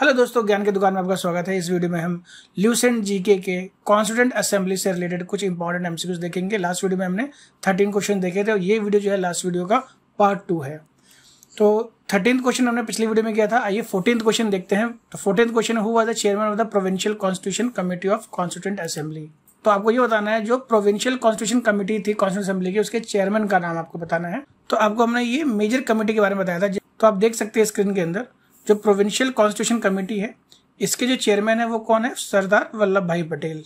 Hello दोस्तों ज्ञान के दुकान में आपका स्वागत है इस वीडियो में हम ल्यूसेंट जीके के कॉन्स्टिटेंट असेंबली से रिलेटेड कुछ इंपॉर्टेंट एमसीक्यूज देखेंगे लास्ट वीडियो में हमने थर्टीन क्वेश्चन देखे थे और ये वीडियो जो है लास्ट वीडियो का पार्ट टू है तो थर्टीन क्वेश्चन हमने पिछली वीडियो में किया था आइए फोर्टीन क्वेश्चन देखते हैं तो fourteen question who was the chairman of the provincial constitution committee of constituent assembly तो आपको ये बताना है जो प्रोविंशियल कॉन्स्टिट्यूशन कमेटी थी कॉन्स्टिट्यूट असेंबली की उसके चेयरमैन का नाम आपको बताना है तो आपको हमने ये मेजर कमेटी के बारे में बताया था तो आप देख सकते हैं स्क्रीन के अंदर जो प्रोविंशियल कॉन्स्टिट्यूशन कमेटी है इसके जो चेयरमैन है वो कौन है Sardar Vallabhbhai Patel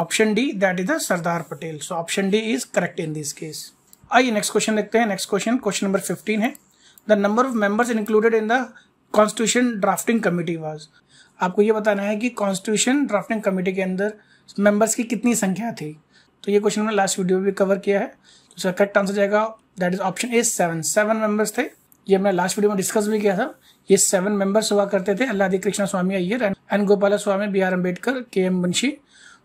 option D that is the Sardar Patel so option D is correct in this case आइए नेक्स्ट क्वेश्चन देखते हैं next question question number fifteen है the number of members included in the constitution drafting committee was आपको ये बताना है कि constitution drafting committee के अंदर मेंबर्स की कितनी संख्या थी तो ये क्वेश्चन हमने लास्ट वीडियो में भी कवर किया है तो इसका करेक्ट आंसर जाएगा that is option A seven seven members थे ये हमने लास्ट वीडियो में डिस्कस भी किया था ये सेवन मेंबर्स हुआ करते थे Alladi Krishnaswami Ayyar N Gopalaswami B R Ambedkar K M Munshi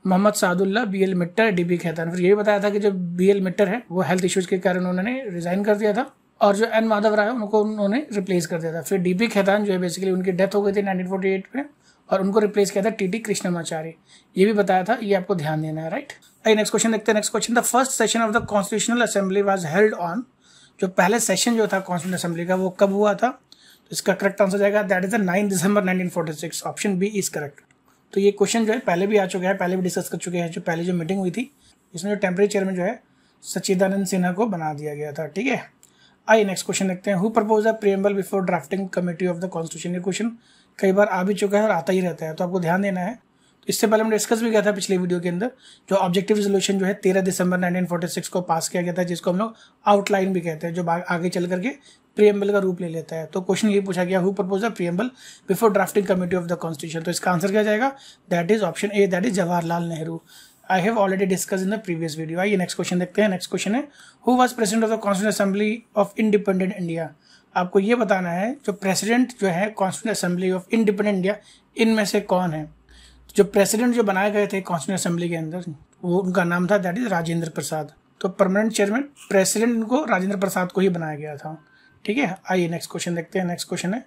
Mohammad Saadulla B L Mitter D B Khaitan फिर ये भी बताया था कि जो बी एल मिट्टर है वो हेल्थ इश्यूज़ के कारण उन्होंने रिज़ाइन कर दिया था और जो एन माधव राय उनको उन्होंने रिप्लेस कर दिया था फिर डी पी खैतान जो है बेसिकली उनकी डेथ हो गई थी नाइनटीन फोर्टी एट में और उनको रिप्लेस किया था टी टी कृष्णमाचार्य ये भी बताया था ये आपको ध्यान देना है राइट आई नेक्स्ट क्वेश्चन देखते हैं next question the first session of the constitutional assembly was held on जो पहले सेशन जो था कॉन्स्टिट्यूशन असेंबली का वो कब हुआ था तो इसका करेक्ट आंसर जाएगा that is the nine December nineteen forty six option B is correct तो ये क्वेश्चन जो है पहले भी आ चुका है पहले भी डिस्कस कर चुके हैं जो पहले जो मीटिंग हुई थी इसमें जो टेम्प्रेरी चेयरमैन जो है सचिदानंद सिन्हा को बना दिया गया था ठीक है आइए नेक्स्ट क्वेश्चन देखते हैं who propose a preamble before drafting committee of the constitution ये क्वेश्चन कई बार आ भी चुका है और आता ही रहता है तो आपको ध्यान देना है तो इससे पहले हमने डिस्कस भी किया था पिछले वीडियो के अंदर जो ऑब्जेक्टिव रिजोल्यूशन जो है तेरह दिसंबर 1946 को पास किया गया था जिसको हम लोग आउटलाइन भी कहते हैं जो आगे चल करके प्रियम्बल का रूप ले लेता है तो क्वेश्चन ये पूछा गया who propose the preamble before drafting committee of the constitution तो इसका आंसर क्या जाएगा that is option A that is Jawaharlal Nehru I have already discuss in the previous video आइए नेक्स्ट क्वेश्चन देखते हैं नेक्स्ट क्वेश्चन है who was president of the constituent assembly of independent India आपको ये बताना है जो प्रेसिडेंट जो है constituent assembly of independent India इनमें से कौन है जो प्रेसिडेंट जो बनाए गए थे कॉन्स्टिट्यूट असेंबली के अंदर वो उनका नाम था दैट इज राजेंद्र प्रसाद तो परमानेंट चेयरमैन प्रेसिडेंट को राजेंद्र प्रसाद को ही बनाया गया था ठीक है आइए नेक्स्ट क्वेश्चन देखते हैं नेक्स्ट क्वेश्चन है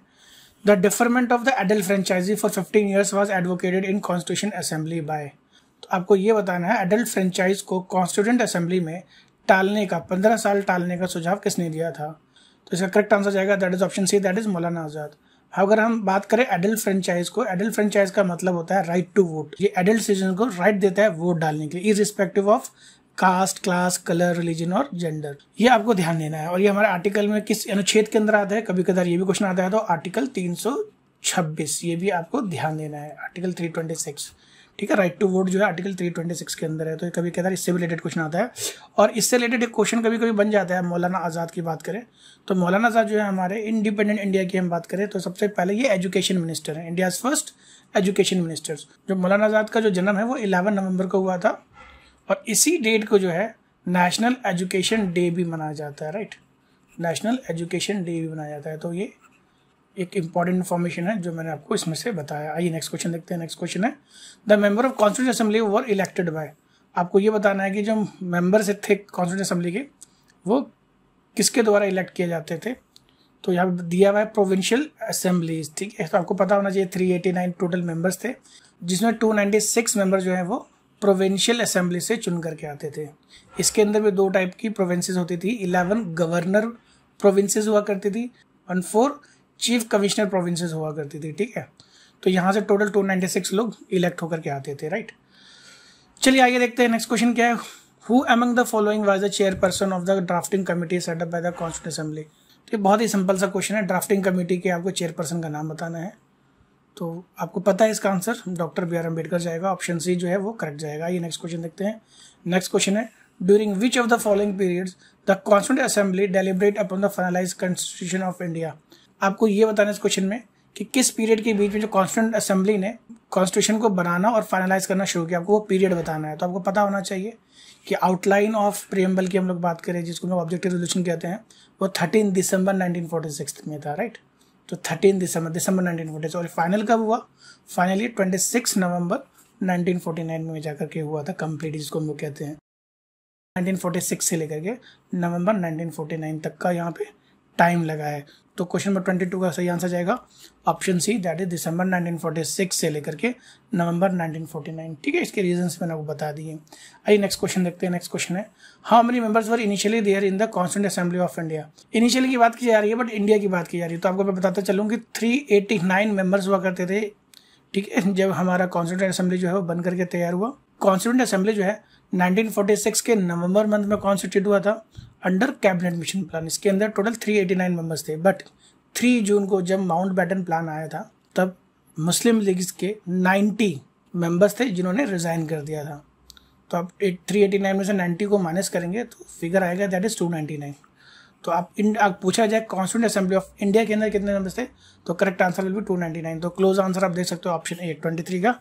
the deferment of the adult franchise for fifteen years was advocated in constitution assembly by तो आपको ये बताना है एडल्ट फ्रेंचाइज को कॉन्स्टिट्यूंट असेंबली में टालने का पंद्रह साल टालने का सुझाव किसने दिया था तो इसका करेक्ट आंसर जाएगा that is option C that is Maulana Azad अगर हम बात करें एडल्ट फ्रेंचाइज को एडल्ट फ्रेंचाइज का मतलब होता है राइट टू वोट ये एडल्ट सिटीजन को राइट देता है वोट डालने के लिए irrespective of caste class colour religion और जेंडर ये आपको ध्यान देना है और ये हमारे आर्टिकल में किस अनुच्छेद के अंदर आता है कभी कदर ये भी क्वेश्चन आता है तो आर्टिकल 326 ये भी आपको ध्यान देना है आर्टिकल 326 ठीक है राइट टू वोट जो है आर्टिकल 326 के अंदर है तो कभी कदार इससे रिलेटेड क्वेश्चन आता है और इससे रिलेटेड एक क्वेश्चन कभी कभी बन जाता है मौलाना आज़ाद की बात करें तो मौलाना आज़ाद जो है हमारे इंडिपेंडेंट इंडिया की हम बात करें तो सबसे पहले ये एजुकेशन मिनिस्टर है इंडिया फर्स्ट एजुकेशन मिनिस्टर जो मौलाना आज़ाद का जो जन्म है वो इलेवन नवंबर को हुआ था और इसी डेट को जो है नेशनल एजुकेशन डे भी मनाया जाता है राइट नेशनल एजुकेशन डे भी मनाया जाता है तो ये एक इंपॉर्टेंट इन्फॉर्मेशन है जो मैंने आपको इसमें से बताया आइए नेक्स्ट क्वेश्चन देखते हैं नेक्स्ट क्वेश्चन है the member of constituent assembly were elected by आपको ये बताना है कि जो मेंबर्स थे कॉन्स्टिट्यूट असेंबली के वो किसके द्वारा इलेक्ट किए जाते थे तो यहाँ पर दिया हुआ है प्रोविंशियल असेंबलीज ठीक है तो आपको पता होना चाहिए नाइन टोटल मेंबर्स थे जिसमें सिक्स मेंबर्स जो है वो प्रोविंशियल असेंबली से चुन करके आते थे इसके अंदर भी दो टाइप की प्रोविंसेस होती थी इलेवन गवर्नर प्रोविंसेस हुआ करती थी one four chief commissioner provinces हुआ करती थी ठीक है तो यहाँ से टोटल टू नाइन्टी सिक्स लोग इलेक्ट होकर के आते थे राइट चलिए आगे देखते हैं नेक्स्ट क्वेश्चन क्या है who among the following was the chairperson of the drafting committee set up by the constituent assembly तो ये बहुत ही सिंपल सा क्वेश्चन है ड्राफ्टिंग कमेटी के आपको चेयरपर्सन का नाम बताना है तो आपको पता है इसका answer doctor B R Ambedkar जाएगा ऑप्शन सी जो है वो करेक्ट जाएगा ये नेक्स्ट क्वेश्चन देखते हैं नेक्स्ट क्वेश्चन है during which of the following period the constituent assembly deliberate upon the finalize constitution of India आपको ये बताना है इस क्वेश्चन में कि किस पीरियड के बीच में जो कॉन्स्टेंट असेंबली ने कॉन्स्टिट्यूशन को बनाना और फाइनलाइज करना शुरू किया आपको वो पीरियड बताना है तो आपको पता होना चाहिए कि आउटलाइन ऑफ प्रियम्बल की हम लोग बात करें जिसको हम ऑब्जेक्टिव रेजोल्यूशन कहते हैं वो थर्टीन दिसंबर नाइनटीन में था राइट right? तो thirteen December December nineteen forty sorry final कब हुआ finally twenty six November nineteen forty nine में जाकर के हुआ था कंप्लीट जिसको हम लोग कहते हैं नाइनटीन फोर्टी सिक्स से लेकर के नवंबर नाइनटीन फोर्टी नाइन तक का यहाँ पे टाइम लगा है तो क्वेश्चन नंबर ट्वेंटी टू का सही आंसर जाएगा option C that is December nineteen forty six से लेकर के नवंबर नाइनटीन फोर्टी नाइन ठीक है इसके रीजंस मैंने आपको बता दिए आइए नेक्स्ट क्वेश्चन देखते हैं नेक्स्ट क्वेश्चन है how many members were initially there in the constituent assembly of India initially की बात की जा रही है बट इंडिया की बात की जा रही है तो आपको मैं बताता चलूँ कि थ्री एटी नाइन मेंबर्स हुआ करते थे ठीक है जब हमारा कॉन्स्टिट्यूंट असेंबली जो है वो बन करके तैयार हुआ कॉन्स्टिट्यूंट असेंबली जो है 1946 के नवंबर मंथ में कॉन्स्टिट्यूट हुआ था अंडर कैबिनेट मिशन प्लान इसके अंदर टोटल 389 मेंबर्स थे बट 3 जून को जब माउंट बैटन प्लान आया था तब मुस्लिम लीग के 90 मेंबर्स थे जिन्होंने रिज़ाइन कर दिया था तो आप थ्री एटी नाइन में से नाइन्टी को माइनस करेंगे तो फिगर आएगा that is two ninety nine तो आप इन आप पूछा जाए कॉन्स्टिट्यूट असेंबली ऑफ इंडिया के अंदर कितने मेंबर्स थे तो correct answer will be two ninety nine तो क्लोज आंसर आप देख सकते हो ऑप्शन ए ट्वेंटी थ्री का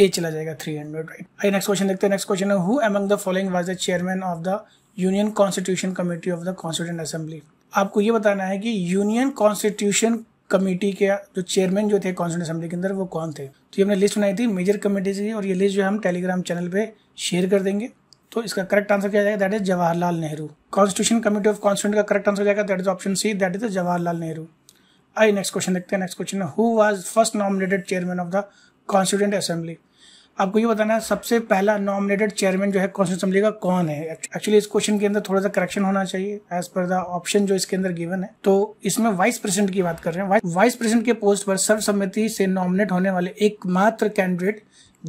ए चला जाएगा थ्री हंड्रेड राइट आई नेक्स्ट क्वेश्चन देखते हैं नेक्स्ट क्वेश्चन है who among the following was the chairman of the union constitution committee of the constituent assembly आपको ये बताना है कि यूनियन कॉन्स्टिट्यूशन कमेटी के जो चेयरमैन जो थे कॉन्स्टिट्यूंट असेंबली के अंदर वो कौन थे तो ये हमने लिस्ट बनाई थी मेजर कमेटीज की और ये लिस्ट जो हम टेलीग्राम चैनल पे शेयर कर देंगे तो इसका करेक्ट आंसर क्या जाएगा that is Jawaharlal Nehru constitution committee of constituent का करेक्ट आंसर जाएगा that is option C that is Jawaharlal Nehru आई नेक्स्ट क्वेश्चन देखते हैं next question who was first nominated chairman of the constituent assembly आपको ये बताना है सबसे पहला नॉमिनेटेड चेयरमैन जो है कॉन्स्टिट्यूशन असेंबली का कौन है एक्चुअली इस क्वेश्चन के अंदर थोड़ा सा करेक्शन होना चाहिए एज पर द ऑप्शन जो इसके अंदर गिवन है तो इसमें वाइस प्रेसिडेंट की बात कर रहे हैं वाइस प्रेसिडेंट के पोस्ट पर सर्वसम्मति से नॉमिनेट होने वाले एकमात्र कैंडिडेट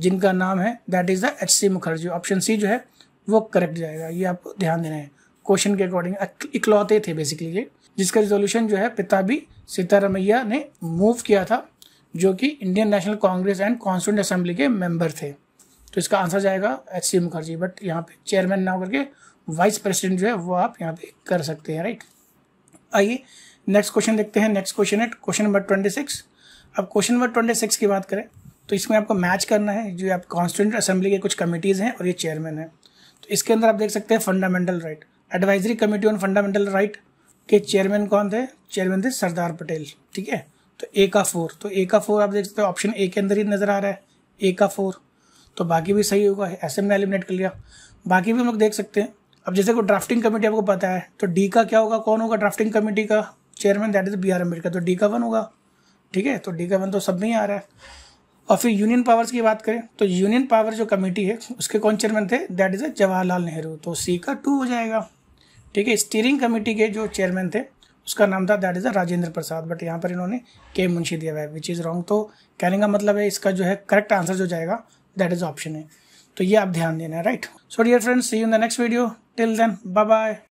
जिनका नाम है that is the H C Mukherjee option C जो है वो करेक्ट जाएगा ये आपको ध्यान देना है क्वेश्चन के अकॉर्डिंग इकलौते थे बेसिकली ये जिसका रिजोल्यूशन जो है पिता भी सीतारमैया ने मूव किया था जो कि Indian National Congress and constituent assembly के मेंबर थे तो इसका आंसर जाएगा एच सी मुखर्जी बट यहाँ पे चेयरमैन ना होकर के वाइस प्रेसिडेंट जो है वो आप यहाँ पे कर सकते हैं राइट आइए नेक्स्ट क्वेश्चन देखते हैं नेक्स्ट क्वेश्चन है क्वेश्चन नंबर ट्वेंटी सिक्स अब क्वेश्चन नंबर ट्वेंटी सिक्स की बात करें तो इसमें आपको मैच करना है जो आप कॉन्स्टिट्यूंट असेंबली के कुछ कमेटीज़ हैं और ये चेयरमैन है तो इसके अंदर आप देख सकते हैं fundamental right advisory committee on fundamental right के चेयरमैन कौन थे चेयरमैन थे सरदार पटेल ठीक है तो ए का फोर तो ए का फोर आप देख सकते हो ऑप्शन ए के अंदर ही नज़र आ रहा है ए का फोर तो बाकी भी सही होगा ऐसे में एलिमिनेट कर लिया बाकी भी हम लोग देख सकते हैं अब जैसे को ड्राफ्टिंग कमेटी आपको पता है तो डी का क्या होगा कौन होगा ड्राफ्टिंग कमेटी का chairman that is B R Ambedkar तो डी का वन होगा ठीक है तो डी का वन तो सब में ही आ रहा है और फिर यूनियन पावर्स की बात करें तो यूनियन पावर जो कमेटी है उसके कौन चेयरमैन थे दैट इज जवाहरलाल नेहरू तो सी का टू हो जाएगा ठीक है स्टीयरिंग कमेटी के जो चेयरमैन थे उसका नाम था that is a Rajendra Prasad but यहाँ पर इन्होंने के मुंशी दिया हुआ है विच इज़ रॉन्ग तो कहने का मतलब है इसका जो है करेक्ट आंसर जो जाएगा दैट इज़ ऑप्शन है तो ये आप ध्यान देना है right so dear friends see in the next video till then bye bye